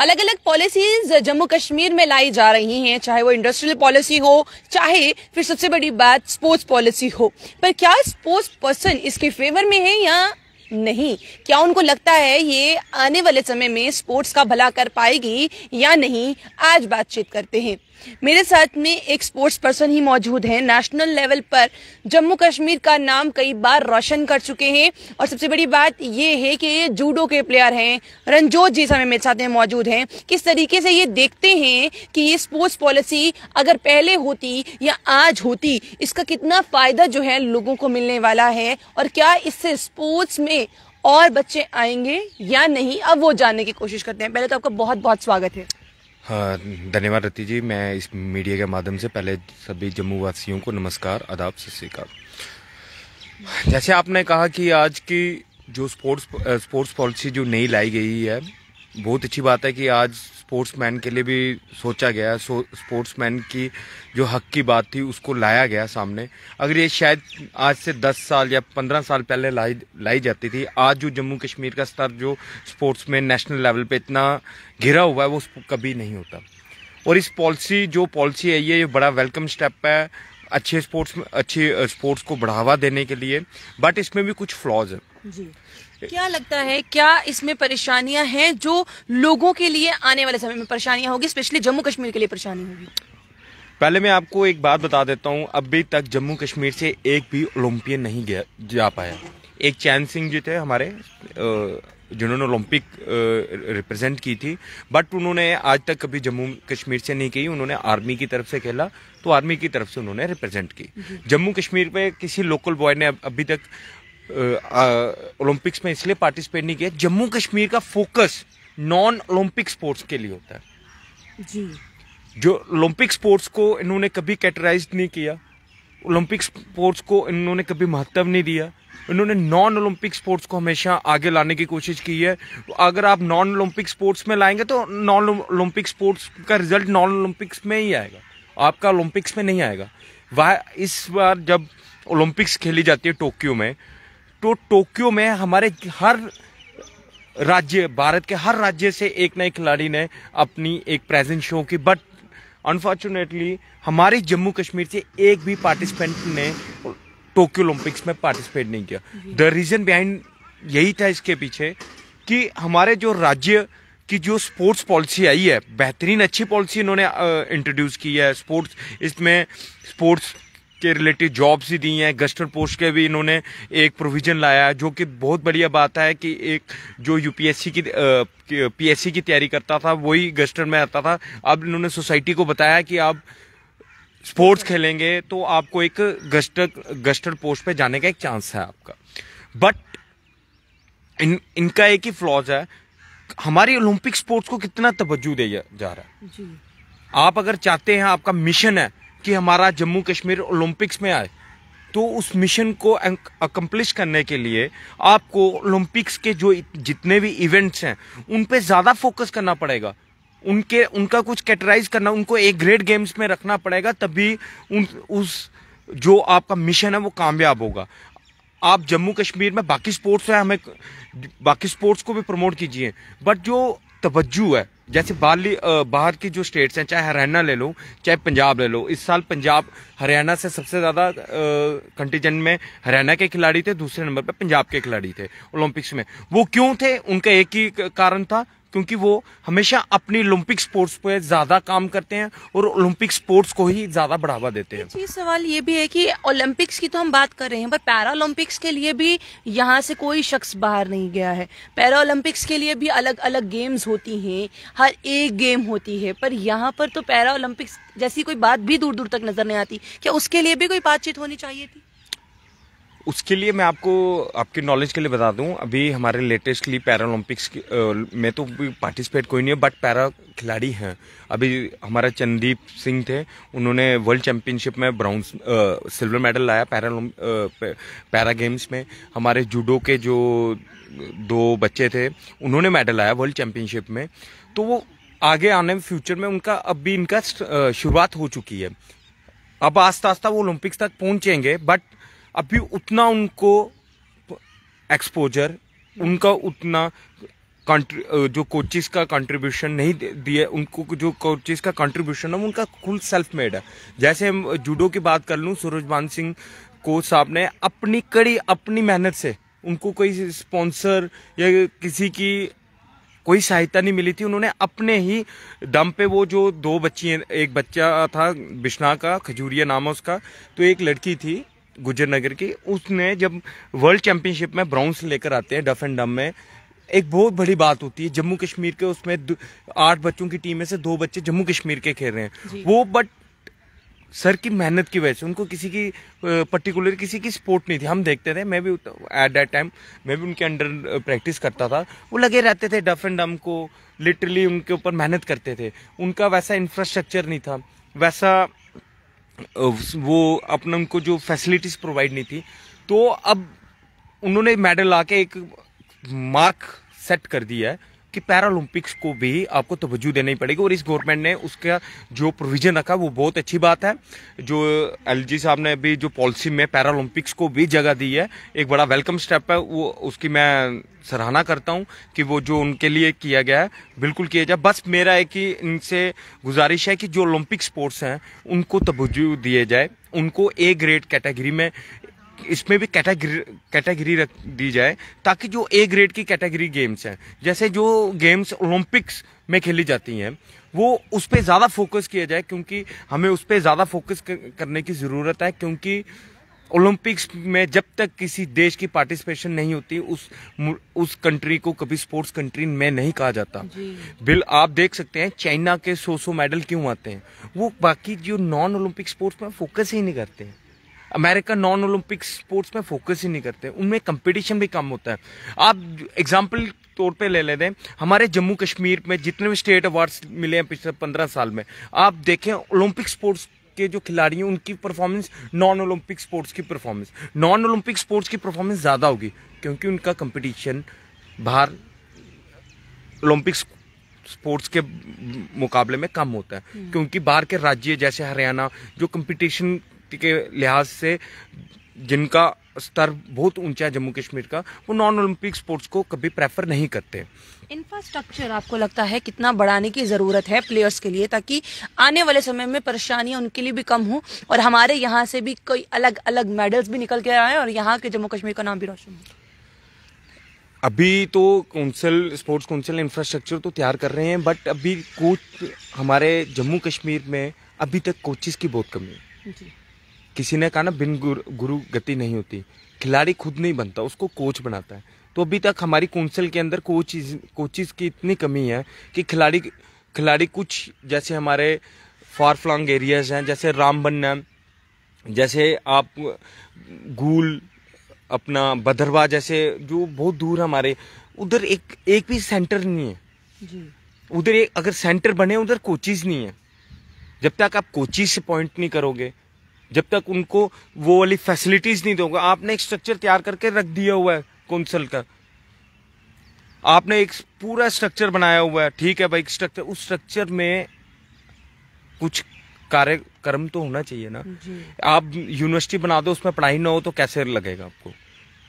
अलग अलग पॉलिसीज जम्मू कश्मीर में लाई जा रही हैं चाहे वो इंडस्ट्रियल पॉलिसी हो चाहे फिर सबसे बड़ी बात स्पोर्ट्स पॉलिसी हो पर क्या स्पोर्ट्स पर्सन इसके फेवर में है या नहीं क्या उनको लगता है ये आने वाले समय में स्पोर्ट्स का भला कर पाएगी या नहीं आज बातचीत करते हैं मेरे साथ में एक स्पोर्ट्स पर्सन ही मौजूद हैं नेशनल लेवल पर जम्मू कश्मीर का नाम कई बार रोशन कर चुके हैं और सबसे बड़ी बात ये है कि ये जूडो के प्लेयर हैं रंजोत जी समय मेरे साथ में मौजूद हैं किस तरीके से ये देखते हैं कि ये स्पोर्ट्स पॉलिसी अगर पहले होती या आज होती इसका कितना फ़ायदा जो है लोगों को मिलने वाला है और क्या इससे स्पोर्ट्स में और बच्चे आएंगे या नहीं अब वो जानने की कोशिश करते हैं पहले तो आपका बहुत बहुत स्वागत है हाँ, धन्यवाद रति जी मैं इस मीडिया के माध्यम से पहले सभी जम्मू वासियों को नमस्कार आदाब सत श्रीकाल जैसे आपने कहा कि आज की जो स्पोर्ट्स स्पोर्ट्स पॉलिसी जो नई लाई गई है बहुत अच्छी बात है कि आज स्पोर्ट्समैन के लिए भी सोचा गया सो स्पोर्ट्समैन की जो हक की बात थी उसको लाया गया सामने अगर ये शायद आज से 10 साल या 15 साल पहले लाई लाई जाती थी आज जो जम्मू कश्मीर का स्तर जो स्पोर्ट्स में नेशनल लेवल पे इतना घिरा हुआ है वो कभी नहीं होता और इस पॉलिसी जो पॉलिसी है ये बड़ा वेलकम स्टेप है अच्छे स्पोर्ट्स अच्छे स्पोर्ट्स को बढ़ावा देने के लिए बट इसमें भी कुछ फ्लॉज हैं क्या लगता है क्या इसमें परेशानियां हैं जो लोगों के लिए आने वाले समय में परेशानियां होगी स्पेशली जम्मू कश्मीर के लिए परेशानी होगी पहले मैं आपको एक बात बता देता हूं अभी तक जम्मू कश्मीर से एक भी ओलंपियन नहीं गया जा पाया एक चैन सिंह जी थे हमारे जिन्होंने ओलंपिक रिप्रेजेंट की थी बट उन्होंने आज तक कभी जम्मू कश्मीर से नहीं की उन्होंने आर्मी की तरफ से खेला तो आर्मी की तरफ से उन्होंने रिप्रेजेंट की जम्मू कश्मीर पे किसी लोकल बॉय ने अभी तक ओलंपिक्स में इसलिए पार्टिसिपेट नहीं किया जम्मू कश्मीर का फोकस नॉन ओलंपिक स्पोर्ट्स के लिए होता है जी जो ओलंपिक स्पोर्ट्स को इन्होंने कभी कैटराइज नहीं किया ओलंपिक स्पोर्ट्स को इन्होंने कभी महत्व नहीं दिया इन्होंने नॉन ओलंपिक स्पोर्ट्स को हमेशा आगे लाने की कोशिश की है अगर आप नॉन ओलंपिक स्पोर्ट्स में लाएंगे तो नॉन ओलंपिक स्पोर्ट्स का रिजल्ट नॉन ओलंपिक्स में ही आएगा आपका ओलंपिक्स में नहीं आएगा वह इस बार जब ओलंपिक्स खेली जाती है टोक्यो में तो टोक्यो में हमारे हर राज्य भारत के हर राज्य से एक नए एक खिलाड़ी ने अपनी एक प्रेजेंस शो की बट अनफॉर्चुनेटली हमारे जम्मू कश्मीर से एक भी पार्टिसिपेंट ने टोक्यो ओलंपिक्स में पार्टिसिपेट नहीं किया द रीज़न बिहाइंड यही था इसके पीछे कि हमारे जो राज्य की जो स्पोर्ट्स पॉलिसी आई है बेहतरीन अच्छी पॉलिसी इन्होंने इंट्रोड्यूस की है स्पोर्ट्स इसमें स्पोर्ट्स के रिलेटेड जॉब्स ही दी हैं गस्टर पोस्ट के भी इन्होंने एक प्रोविज़न लाया है जो कि बहुत बढ़िया बात है कि एक जो यूपीएससी की पीएससी की तैयारी करता था वही गस्टर में आता था अब इन्होंने सोसाइटी को बताया कि आप स्पोर्ट्स खेलेंगे तो आपको एक गस्टर गस्टर पोस्ट पे जाने का एक चांस है आपका बट इन इनका एक ही फ्लॉज है हमारी ओलंपिक स्पोर्ट्स को कितना तवज्जो दिया जा रहा है आप अगर चाहते हैं आपका मिशन है कि हमारा जम्मू कश्मीर ओलंपिक्स में आए तो उस मिशन को अकम्पलिश करने के लिए आपको ओलंपिक्स के जो जितने भी इवेंट्स हैं उन पर ज़्यादा फोकस करना पड़ेगा उनके उनका कुछ कैटराइज करना उनको एक ग्रेड गेम्स में रखना पड़ेगा तभी उन उस जो आपका मिशन है वो कामयाब होगा आप जम्मू कश्मीर में बाकी स्पोर्ट्स हैं हमें बाकी स्पोर्ट्स को भी प्रमोट कीजिए बट जो तवज्जो है जैसे बाली बाहर की जो स्टेट्स हैं चाहे हरियाणा ले लो चाहे पंजाब ले लो इस साल पंजाब हरियाणा से सबसे ज़्यादा कंटीजन में हरियाणा के खिलाड़ी थे दूसरे नंबर पर पंजाब के खिलाड़ी थे ओलंपिक्स में वो क्यों थे उनका एक ही कारण था क्योंकि वो हमेशा अपनी ओलंपिक स्पोर्ट्स पे ज़्यादा काम करते हैं और ओलंपिक स्पोर्ट्स को ही ज़्यादा बढ़ावा देते हैं चीज सवाल ये भी है कि ओलंपिक्स की तो हम बात कर रहे हैं पर पैरा ओलंपिक्स के लिए भी यहाँ से कोई शख्स बाहर नहीं गया है पैरा ओलंपिक्स के लिए भी अलग अलग गेम्स होती हैं हर एक गेम होती है पर यहाँ पर तो पैरा ओलंपिक्स जैसी कोई बात भी दूर दूर तक नजर नहीं आती क्या उसके लिए भी कोई बातचीत होनी चाहिए थी उसके लिए मैं आपको आपके नॉलेज के लिए बता दूं अभी हमारे लेटेस्टली पैरालंपिक्स में तो पार्टिसिपेट कोई नहीं है बट पैरा खिलाड़ी हैं अभी हमारा चंदीप सिंह थे उन्होंने वर्ल्ड चैम्पियनशिप में ब्राउन्स सिल्वर मेडल लाया पैरा पैरा गेम्स में हमारे जूडो के जो दो बच्चे थे उन्होंने मेडल लाया वर्ल्ड चैम्पियनशिप में तो वो आगे आने में फ्यूचर में उनका अब भी इनका शुरुआत हो चुकी है अब आस्ता आस्ता वो ओलंपिक्स तक पहुंचेंगे बट अभी उतना उनको एक्सपोजर उनका उतना जो कोचिज का कंट्रीब्यूशन नहीं दिए उनको जो कोचिज का कंट्रीब्यूशन है उनका खुद सेल्फ मेड है जैसे हम जूडो की बात कर लूँ सूरजमान सिंह कोच साहब ने अपनी कड़ी अपनी मेहनत से उनको कोई स्पॉन्सर या किसी की कोई सहायता नहीं मिली थी उन्होंने अपने ही दम पे वो जो दो बच्ची एक बच्चा था बिश्ना का खजूरिया नाम है उसका तो एक लड़की थी गुजर नगर की उसने जब वर्ल्ड चैंपियनशिप में ब्राउन्स लेकर आते हैं डफ एंड डम में एक बहुत बड़ी बात होती है जम्मू कश्मीर के उसमें आठ बच्चों की टीम में से दो बच्चे जम्मू कश्मीर के खेल रहे हैं वो बट सर की मेहनत की वजह से उनको किसी की पर्टिकुलर किसी की सपोर्ट नहीं थी हम देखते थे मैं भी एट दैट टाइम मैं भी उनके अंडर प्रैक्टिस करता था वो लगे रहते थे डफ एंड डम को लिटरली उनके ऊपर मेहनत करते थे उनका वैसा इंफ्रास्ट्रक्चर नहीं था वैसा वो अपने उनको जो फैसिलिटीज़ प्रोवाइड नहीं थी तो अब उन्होंने मेडल लाके एक मार्क सेट कर दिया है कि पैरालंपिक्स को भी आपको तवज्जो देनी पड़ेगी और इस गवर्नमेंट ने उसका जो प्रोविजन रखा वो बहुत अच्छी बात है जो एल साहब ने भी जो पॉलिसी में पैरालंपिक्स को भी जगह दी है एक बड़ा वेलकम स्टेप है वो उसकी मैं सराहना करता हूँ कि वो जो उनके लिए किया गया है बिल्कुल किया जाए बस मेरा है कि इनसे गुजारिश है कि जो ओलंपिक स्पोर्ट्स हैं उनको तवज्जो दिए जाए उनको ए ग्रेड कैटेगरी में इसमें भी कैटेगरी कैटेगरी रख दी जाए ताकि जो ए ग्रेड की कैटेगरी गेम्स हैं जैसे जो गेम्स ओलंपिक्स में खेली जाती हैं वो उस पर ज़्यादा फोकस किया जाए क्योंकि हमें उस पर ज़्यादा फोकस करने की ज़रूरत है क्योंकि ओलंपिक्स में जब तक किसी देश की पार्टिसिपेशन नहीं होती उस उस कंट्री को कभी स्पोर्ट्स कंट्री में नहीं कहा जाता बिल आप देख सकते हैं चाइना के सौ सौ मेडल क्यों आते हैं वो बाकी जो नॉन ओलंपिक स्पोर्ट्स में फोकस ही नहीं करते हैं अमेरिका नॉन ओलंपिक स्पोर्ट्स में फोकस ही नहीं करते उनमें कंपटीशन भी कम होता है आप एग्जाम्पल तौर पे ले लेते हैं हमारे जम्मू कश्मीर में जितने भी स्टेट अवार्ड्स मिले हैं पिछले पंद्रह साल में आप देखें ओलंपिक स्पोर्ट्स के जो खिलाड़ी हैं उनकी परफॉर्मेंस नॉन ओलंपिक स्पोर्ट्स की परफॉर्मेंस नॉन ओलंपिक स्पोर्ट्स की परफॉर्मेंस ज़्यादा होगी क्योंकि उनका कंपटीशन बाहर ओलंपिक स्पोर्ट्स के मुकाबले में कम होता है हम्म। क्योंकि बाहर के राज्य जैसे हरियाणा जो कंपटीशन के लिहाज से जिनका स्तर बहुत ऊंचा है जम्मू कश्मीर का वो नॉन ओलंपिक स्पोर्ट्स को कभी प्रेफर नहीं करते इंफ्रास्ट्रक्चर आपको लगता है कितना बढ़ाने की ज़रूरत है प्लेयर्स के लिए ताकि आने वाले समय में परेशानियां उनके लिए भी कम हो और हमारे यहाँ से भी कोई अलग अलग मेडल्स भी निकल के आए और यहाँ के जम्मू कश्मीर का नाम भी रोशन हो अभी तो काउंसिल स्पोर्ट्स काउंसिल इंफ्रास्ट्रक्चर तो तैयार कर रहे हैं बट अभी कोच हमारे जम्मू कश्मीर में अभी तक कोचिज़ की बहुत कमी है किसी ने कहा ना बिन गुरु, गुरु गति नहीं होती खिलाड़ी खुद नहीं बनता उसको कोच बनाता है तो अभी तक हमारी कौंसिल के अंदर कोचिज कोचिज की इतनी कमी है कि खिलाड़ी खिलाड़ी कुछ जैसे हमारे फार फ्लॉन्ग एरियाज हैं जैसे रामबन है जैसे आप गूल अपना भद्रवा जैसे जो बहुत दूर हमारे उधर एक एक भी सेंटर नहीं है उधर एक अगर सेंटर बने उधर कोचिज नहीं है जब तक आप कोचिज से पॉइंट नहीं करोगे जब तक उनको वो वाली फैसिलिटीज नहीं दोगे आपने एक स्ट्रक्चर तैयार करके रख दिया हुआ है कौंसल का आपने एक पूरा स्ट्रक्चर बनाया हुआ है ठीक है भाई स्ट्रक्चर उस स्ट्रक्चर में कुछ कार्यक्रम तो होना चाहिए ना आप यूनिवर्सिटी बना दो उसमें पढ़ाई ना हो तो कैसे लगेगा आपको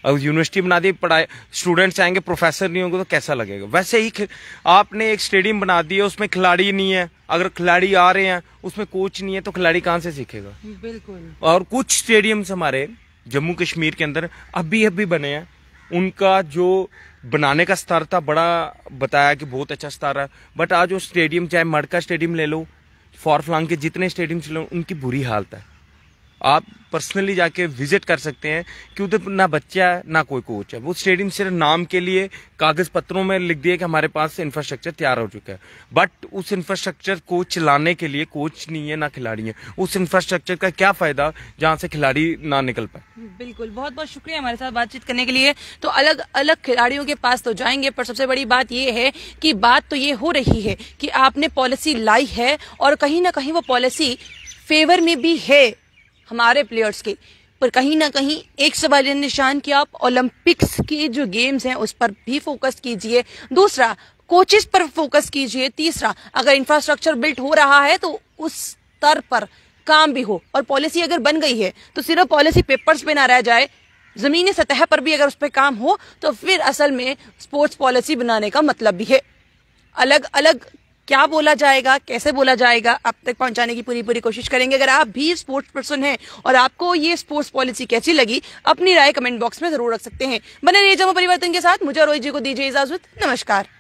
अगर यूनिवर्सिटी बना दी पढ़ाए स्टूडेंट्स आएंगे प्रोफेसर नहीं होंगे तो कैसा लगेगा वैसे ही आपने एक स्टेडियम बना दिया उसमें खिलाड़ी नहीं है अगर खिलाड़ी आ रहे हैं उसमें कोच नहीं है तो खिलाड़ी कहाँ से सीखेगा बिल्कुल और कुछ स्टेडियम्स हमारे जम्मू कश्मीर के अंदर अभी अभी बने हैं उनका जो बनाने का स्तर था बड़ा बताया कि बहुत अच्छा स्तर है बट आज वो स्टेडियम चाहे मड़का स्टेडियम ले लो फॉरफ्लांग के जितने स्टेडियम्स ले लो उनकी बुरी हालत है आप पर्सनली जाके विजिट कर सकते हैं कि उधर ना बच्चा है ना कोई कोच है वो स्टेडियम सिर्फ नाम के लिए कागज पत्रों में लिख दिए कि हमारे पास इंफ्रास्ट्रक्चर तैयार हो चुका है बट उस इंफ्रास्ट्रक्चर को चलाने के लिए कोच नहीं है ना खिलाड़ी है उस इंफ्रास्ट्रक्चर का क्या फायदा जहाँ से खिलाड़ी ना निकल पाए बिल्कुल बहुत बहुत शुक्रिया हमारे साथ बातचीत करने के लिए तो अलग अलग खिलाड़ियों के पास तो जाएंगे पर सबसे बड़ी बात यह है की बात तो ये हो रही है की आपने पॉलिसी लाई है और कहीं ना कहीं वो पॉलिसी फेवर में भी है हमारे प्लेयर्स के पर कहीं ना कहीं एक सवाल निशान कि आप ओलंपिक्स के जो गेम्स हैं उस पर भी फोकस कीजिए दूसरा कोचेस पर फोकस कीजिए तीसरा अगर इंफ्रास्ट्रक्चर बिल्ट हो रहा है तो उस स्तर पर काम भी हो और पॉलिसी अगर बन गई है तो सिर्फ पॉलिसी पेपर्स पे ना रह जाए जमीनी सतह पर भी अगर उस पर काम हो तो फिर असल में स्पोर्ट्स पॉलिसी बनाने का मतलब भी है अलग अलग क्या बोला जाएगा कैसे बोला जाएगा आप तक पहुंचाने की पूरी पूरी कोशिश करेंगे अगर आप भी स्पोर्ट्स पर्सन हैं और आपको ये स्पोर्ट्स पॉलिसी कैसी लगी अपनी राय कमेंट बॉक्स में जरूर रख सकते हैं बने रहिए जमा परिवर्तन के साथ मुझे रोहित जी को दीजिए इजाजत नमस्कार